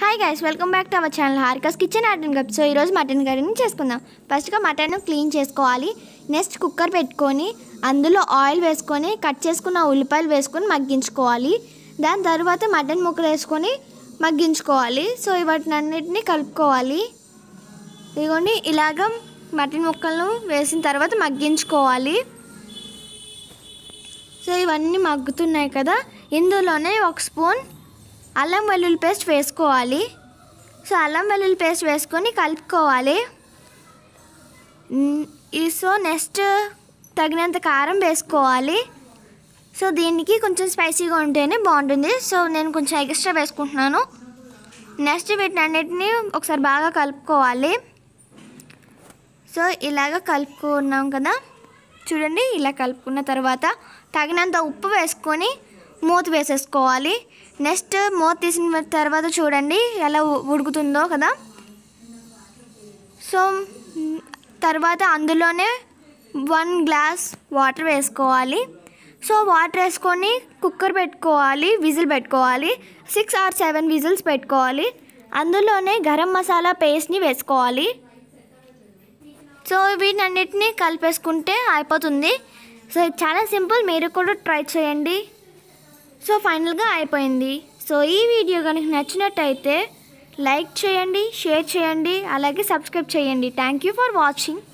hi guys welcome back to our channel హార్కస్ kitchen అటన్ కప్ సో ఈరోజు మటన్ కర్రీని చేసుకుందాం ఫస్ట్గా మటన్ క్లీన్ చేసుకోవాలి నెక్స్ట్ కుక్కర్ పెట్టుకొని అందులో ఆయిల్ వేసుకొని కట్ చేసుకున్న ఉల్లిపాయలు వేసుకొని మగ్గించుకోవాలి దాని తర్వాత మటన్ ముక్కలు వేసుకొని మగ్గించుకోవాలి సో అన్నిటినీ కలుపుకోవాలి ఇదిగోండి ఇలాగ మటన్ ముక్కలను వేసిన తర్వాత మగ్గించుకోవాలి సో ఇవన్నీ మగ్గుతున్నాయి కదా ఇందులోనే ఒక స్పూన్ అల్లం వెల్లుల్లి పేస్ట్ వేసుకోవాలి సో అల్లం వెల్లుల్లి పేస్ట్ వేసుకొని కలుపుకోవాలి సో నెక్స్ట్ తగినంత కారం వేసుకోవాలి సో దీనికి కొంచెం స్పైసీగా ఉంటేనే బాగుంటుంది సో నేను కొంచెం ఎక్స్ట్రా వేసుకుంటున్నాను నెక్స్ట్ అన్నిటినీ ఒకసారి బాగా కలుపుకోవాలి సో ఇలాగ కలుపుకున్నాం కదా చూడండి ఇలా కలుపుకున్న తర్వాత తగినంత ఉప్పు వేసుకొని మూత వేసేసుకోవాలి నెక్స్ట్ మూత తీసిన తర్వాత చూడండి ఎలా ఉడుకుతుందో కదా సో తర్వాత అందులోనే వన్ గ్లాస్ వాటర్ వేసుకోవాలి సో వాటర్ వేసుకొని కుక్కర్ పెట్టుకోవాలి విజిల్ పెట్టుకోవాలి సిక్స్ ఆర్ సెవెన్ విజిల్స్ పెట్టుకోవాలి అందులోనే గరం మసాలా పేస్ట్ని వేసుకోవాలి సో వీటన్నిటిని కలిపేసుకుంటే అయిపోతుంది సో చాలా సింపుల్ మీరు కూడా ట్రై చేయండి సో ఫైనల్గా అయిపోయింది సో ఈ వీడియో కనుక నచ్చినట్టయితే లైక్ చేయండి షేర్ చేయండి అలాగే సబ్స్క్రైబ్ చేయండి థ్యాంక్ యూ ఫర్ వాచింగ్